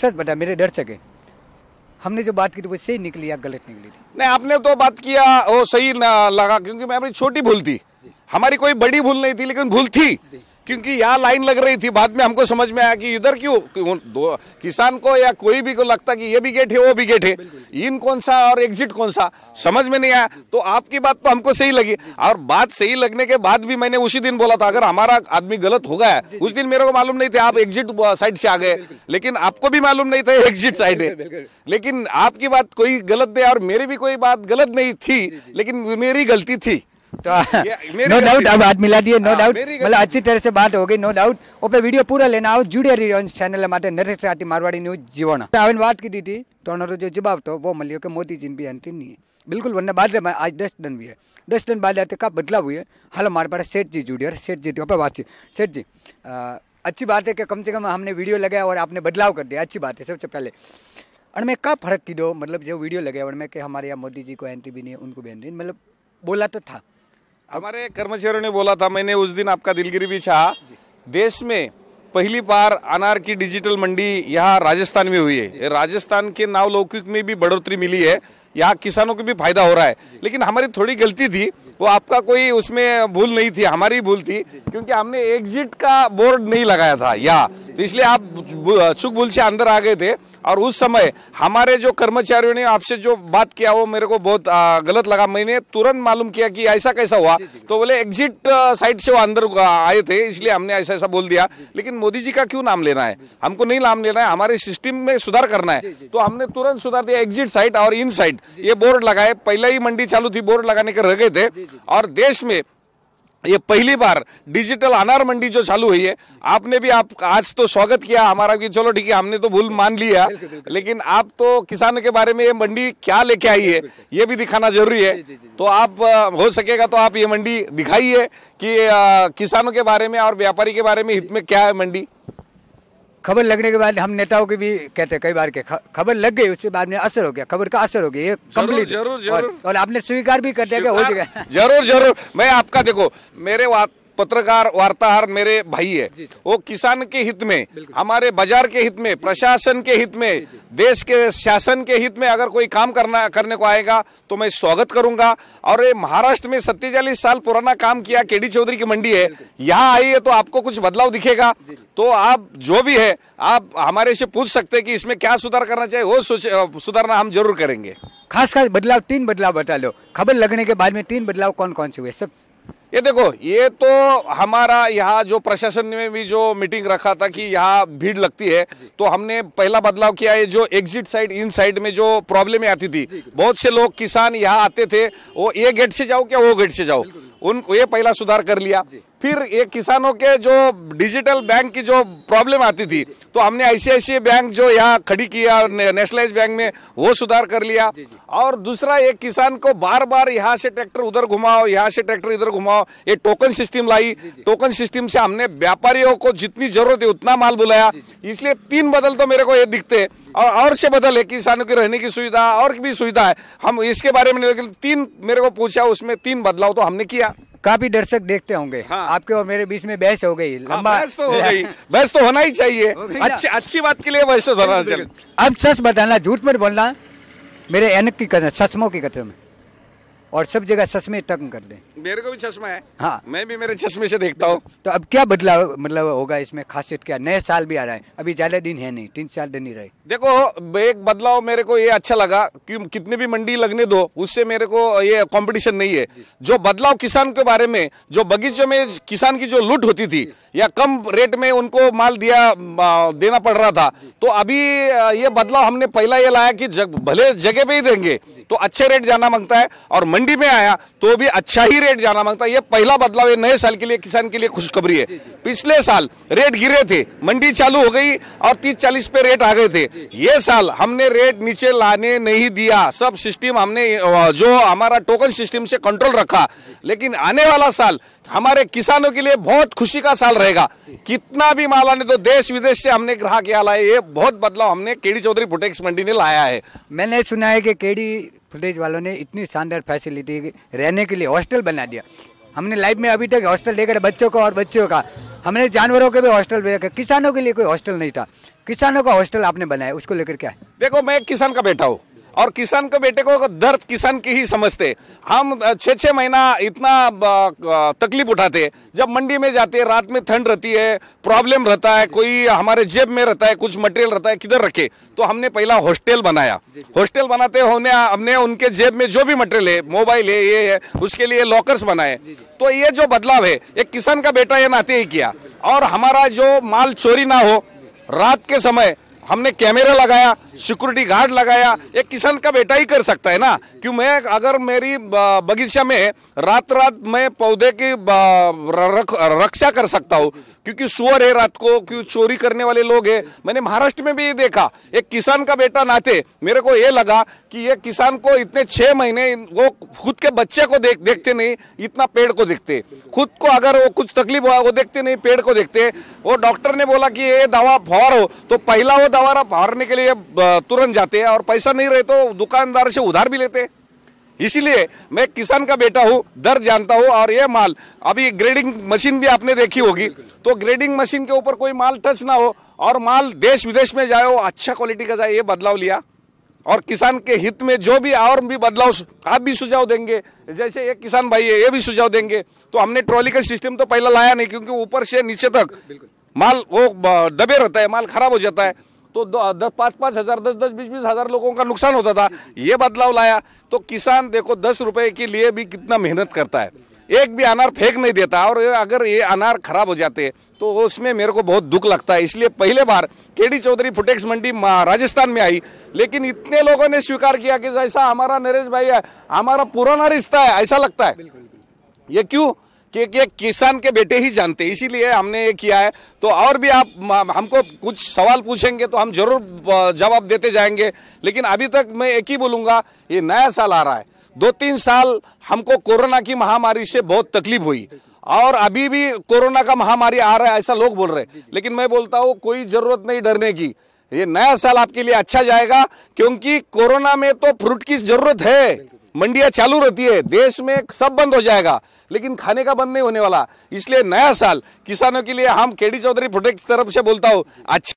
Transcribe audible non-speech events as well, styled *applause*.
सच बता मेरे डर सके हमने जो बात की थी तो वो सही निकली या गलत निकली थी नहीं आपने तो बात किया वो सही ना लगा क्योंकि मैं अपनी छोटी भूल थी हमारी कोई बड़ी भूल नहीं थी लेकिन भूल थी क्योंकि यहाँ लाइन लग रही थी बाद में हमको समझ में आया कि इधर क्यों दो किसान को या कोई भी को लगता कि ये भी गेट है वो भी गेट है इन कौन सा और एग्जिट कौन सा समझ में नहीं आया तो आपकी बात तो हमको सही लगी और बात सही लगने के बाद भी मैंने उसी दिन बोला था अगर हमारा आदमी गलत हो गया उस दिन मेरे को मालूम नहीं था आप एग्जिट साइड से आ गए लेकिन आपको भी मालूम नहीं था एग्जिट साइड है लेकिन आपकी बात कोई गलत नहीं और मेरी भी कोई बात गलत नहीं थी लेकिन मेरी गलती थी *laughs* तो नो डाउट *laughs* अब हाथ मिला दिए नो डाउट हाँ, मतलब अच्छी तरह से बात हो गई नो डाउट ओपे वीडियो पूरा लेना जुड़े रही चैनल લેના આવો જુડે રહ્યો ચેનલ માટે નરેશ રાતી મારવાડી ન્યૂઝ જીવણ આવીને વાત કીધી હતી તો એનો જે જવાબ તો બહુ મળ્યો કે મોદી જિંદગી અંતિમ નહીં બિલકુલ વન્ને બાદ આજ દસ દન બી દસ દન બાદ આતે કા બદલાવ हुई હાલો મારા પાસે શેઠજી જુડિયર શેઠજી થી આપણે વાત सेठ जी तो अच्छी बात है कि कम से कम हमने वीडियो लगाया और आपने बदलाव कर दिया अच्छी बात है सबसे पहले और मैं का फ़र्क की दो मतलब जो वीडियो लगाया और मैं कि हमारे यहाँ मोदी जी को एंट्री भी नहीं है उनको भी एंट्री मतलब बोला तो था हमारे कर्मचारियों ने बोला था मैंने उस दिन आपका दिलगिरी भी छा देश में पहली बार अनार की डिजिटल मंडी यहाँ राजस्थान में हुई है राजस्थान के नाव लौकिक में भी बढ़ोतरी मिली है यहाँ किसानों को भी फायदा हो रहा है लेकिन हमारी थोड़ी गलती थी वो आपका कोई उसमें भूल नहीं थी हमारी भूल थी क्योंकि हमने एग्जिट का बोर्ड नहीं लगाया था यहाँ तो इसलिए आप चुक भूल से अंदर आ गए थे और उस समय हमारे जो कर्मचारियों ने आपसे जो बात किया वो मेरे को बहुत आ, गलत लगा मैंने तुरंत मालूम किया कि ऐसा कैसा हुआ तो बोले एग्जिट साइड से वो अंदर आए थे इसलिए हमने ऐसा ऐसा बोल दिया लेकिन मोदी जी का क्यों नाम लेना है हमको नहीं नाम लेना है हमारे सिस्टम में सुधार करना है तो हमने तुरंत सुधार दिया एग्जिट साइड और इन साइड ये बोर्ड लगाए पहले ही मंडी चालू थी बोर्ड लगाने के रह गए थे और देश में ये पहली बार डिजिटल अनार मंडी जो चालू हुई है आपने भी आप आज तो स्वागत किया हमारा कि चलो ठीक है हमने तो भूल मान लिया लेकिन आप तो किसान के बारे में ये मंडी क्या लेके आई है ये भी दिखाना जरूरी है तो आप हो सकेगा तो आप ये मंडी दिखाइए कि किसानों के बारे में और व्यापारी के बारे में हित में क्या है मंडी खबर लगने के बाद हम नेताओं के भी कहते हैं कई बार के खबर लग गई उसके बाद में असर हो गया खबर का असर हो गया ये कंप्लीट जरूर जरूर और, और आपने स्वीकार भी कर दिया हो जाएगा जरूर जरूर मैं आपका देखो मेरे बात पत्रकार वार्ताहर मेरे भाई है वो किसान के हित में हमारे बाजार के हित में प्रशासन के हित में देश के शासन के हित में अगर कोई काम करना करने को आएगा तो मैं स्वागत करूंगा और ये महाराष्ट्र में सत्तेचालीस साल पुराना काम किया केडी चौधरी की मंडी है यहाँ आई है तो आपको कुछ बदलाव दिखेगा तो आप जो भी है आप हमारे से पूछ सकते हैं कि इसमें क्या सुधार करना चाहिए वो सुधारना हम जरूर करेंगे खास खास बदलाव तीन बदलाव बता लो खबर लगने के बाद में तीन बदलाव कौन कौन से हुए सब ये देखो ये तो हमारा यहाँ जो प्रशासन में भी जो मीटिंग रखा था कि यहाँ भीड़ लगती है तो हमने पहला बदलाव किया है जो एग्जिट साइड इन साइड में जो प्रॉब्लम आती थी बहुत से लोग किसान यहाँ आते थे वो ये गेट से जाओ क्या वो गेट से जाओ उनको ये पहला सुधार कर लिया फिर ये किसानों के जो डिजिटल बैंक की जो प्रॉब्लम आती थी तो हमने आईसीआईसी बैंक जो यहाँ खड़ी किया नेशनलाइज बैंक में वो सुधार कर लिया और दूसरा एक किसान को बार बार यहाँ से ट्रैक्टर उधर घुमाओ यहाँ से ट्रैक्टर इधर घुमाओ ये टोकन सिस्टम लाई टोकन सिस्टम से हमने व्यापारियों को जितनी जरूरत है उतना माल बुलाया इसलिए तीन बदल तो मेरे को ये दिखते और और से बदल है किसानों की रहने की सुविधा और भी सुविधा है हम इसके बारे में तीन मेरे को पूछा उसमें तीन बदलाव तो हमने किया काफी दर्शक देखते होंगे हाँ। आपके और मेरे बीच में बहस हो गई हाँ, लंबा हाँ, बहस तो हो गई बहस तो होना ही चाहिए अच्छी अच्छी बात के लिए बहस तो होना चाहिए अब सच बताना झूठ मत बोलना मेरे एनक की कसम सचमो की कसम है और सब जगह चश्मे तंग कर दें मेरे को भी चश्मा है हाँ मैं भी मेरे चश्मे से देखता हूँ तो अब क्या बदलाव मतलब होगा इसमें खासियत क्या नए साल भी आ रहा है अभी ज्यादा दिन है नहीं तीन चार दिन ही रहे देखो एक बदलाव मेरे को ये अच्छा लगा कि कितने भी मंडी लगने दो उससे मेरे को ये कॉम्पिटिशन नहीं है जो बदलाव किसान के बारे में जो बगीचे में किसान की जो लूट होती थी या कम रेट में उनको माल दिया देना पड़ रहा था तो अभी ये बदलाव हमने पहला ये लाया कि जग, भले जगह पे ही देंगे तो अच्छे रेट जाना मांगता है और मंडी में आया तो भी अच्छा ही रेट जाना मांगता है ये पहला बदलाव ये नए साल के लिए किसान के लिए खुशखबरी है पिछले साल रेट गिरे थे मंडी चालू हो गई और तीस चालीस पे रेट आ गए थे ये साल हमने रेट नीचे लाने नहीं दिया सब सिस्टम हमने जो हमारा टोकन सिस्टम से कंट्रोल रखा लेकिन आने वाला साल हमारे किसानों के लिए बहुत खुशी का साल रहेगा कितना भी माल आने तो देश विदेश से हमने ग्राहक यहाँ लाए ये बहुत बदलाव हमने केडी चौधरी फुटेक्स मंडी ने लाया है मैंने सुना है कि केडी फुटेज वालों ने इतनी शानदार फैसिलिटी रहने के लिए हॉस्टल बना दिया हमने लाइफ में अभी तक हॉस्टल देकर बच्चों का और बच्चों का हमने जानवरों के भी हॉस्टल रखा किसानों के लिए कोई हॉस्टल नहीं था किसानों का हॉस्टल आपने बनाया उसको लेकर क्या है देखो मैं एक किसान का बेटा हूँ और किसान के बेटे को दर्द किसान की ही समझते हम छः छः महीना इतना तकलीफ उठाते जब मंडी में जाते रात में ठंड रहती है प्रॉब्लम रहता है कोई हमारे जेब में रहता है कुछ मटेरियल रहता है किधर रखे तो हमने पहला हॉस्टल बनाया हॉस्टल बनाते होने हमने उनके जेब में जो भी मटेरियल है मोबाइल है ये है उसके लिए लॉकर्स बनाए तो ये जो बदलाव है एक किसान का बेटा ये नाते ही किया और हमारा जो माल चोरी ना हो रात के समय हमने कैमरा लगाया सिक्योरिटी गार्ड लगाया एक किसान का बेटा ही कर सकता है ना क्यों मैं अगर मेरी बगीचा में रात रात मैं पौधे की रक्षा कर सकता हूँ क्योंकि सुअर है रात को क्यों चोरी करने वाले लोग हैं मैंने महाराष्ट्र में भी ये देखा एक किसान का बेटा नाते मेरे को ये लगा कि ये किसान को इतने छः महीने वो खुद के बच्चे को देख देखते नहीं इतना पेड़ को देखते खुद को अगर वो कुछ तकलीफ हुआ वो देखते नहीं पेड़ को देखते वो डॉक्टर ने बोला कि ये दवा फॉर हो तो पहला वो दवारा हारने के लिए तुरंत जाते हैं और पैसा नहीं रहे तो दुकानदार से उधार भी लेते हैं इसीलिए मैं किसान का बेटा हूँ दर जानता हूँ और ये माल अभी ग्रेडिंग मशीन भी आपने देखी होगी तो ग्रेडिंग मशीन के ऊपर कोई माल टच ना हो और माल देश विदेश में जाए वो अच्छा क्वालिटी का जाए ये बदलाव लिया और किसान के हित में जो भी और भी बदलाव आप भी सुझाव देंगे जैसे एक किसान भाई है ये भी सुझाव देंगे तो हमने ट्रॉली का सिस्टम तो पहला लाया नहीं क्योंकि ऊपर से नीचे तक माल वो दबे रहता है माल खराब हो जाता है तो दस पाँच पाँच हज़ार दस दस बीस बीस हज़ार लोगों का नुकसान होता था ये बदलाव लाया तो किसान देखो दस रुपये के लिए भी कितना मेहनत करता है एक भी अनार फेंक नहीं देता और अगर ये अनार खराब हो जाते तो उसमें मेरे को बहुत दुख लगता है इसलिए पहले बार केडी चौधरी फुटेक्स मंडी राजस्थान में आई लेकिन इतने लोगों ने स्वीकार किया कि जैसा हमारा नरेश भाई है हमारा पुराना रिश्ता है ऐसा लगता है ये क्यों क्योंकि ये किसान के बेटे ही जानते हैं इसीलिए हमने ये किया है तो और भी आप हमको कुछ सवाल पूछेंगे तो हम जरूर जवाब देते जाएंगे लेकिन अभी तक मैं एक ही बोलूँगा ये नया साल आ रहा है दो तीन साल हमको कोरोना की महामारी से बहुत तकलीफ हुई और अभी भी कोरोना का महामारी आ रहा है ऐसा लोग बोल रहे हैं लेकिन मैं बोलता हूँ कोई ज़रूरत नहीं डरने की ये नया साल आपके लिए अच्छा जाएगा क्योंकि कोरोना में तो फ्रूट की ज़रूरत है मंडियां चालू रहती है देश में सब बंद हो जाएगा लेकिन खाने का बंद नहीं होने वाला इसलिए नया साल किसानों के लिए हम केडी चौधरी प्रोटेक्ट तरफ से बोलता हूँ अच्छा